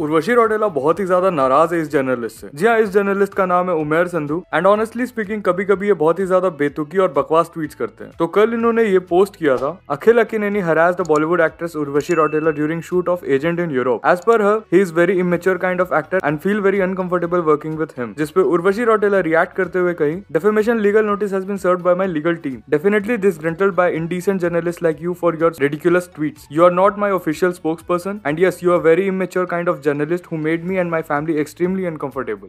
उर्वशी रोडेला बहुत ही ज्यादा नाराज है इस जर्नलिस्ट से जी हाँ इस जर्नलिस्ट का नाम है Umair Sandhu and honestly speaking कभी कभी ये बहुत ही ज्यादा बेतुकी और बकवास ट्वीट करते हैं तो कल इन्होंने ये पोस्ट किया था अखिल एनी harassed the Bollywood actress Urvashi Rautela during shoot of Agent in Europe as per her he is very immature kind of actor and feel very uncomfortable working with him जिसपे उर्वशी रोटेला रिएक्ट करते हुए कही defamation legal notice has been served by my legal team definitely this gentle by indecent journalist like you for your ridiculous tweet you are not my official spokes person and yes you are very immature kind of journalist who made me and my family extremely uncomfortable.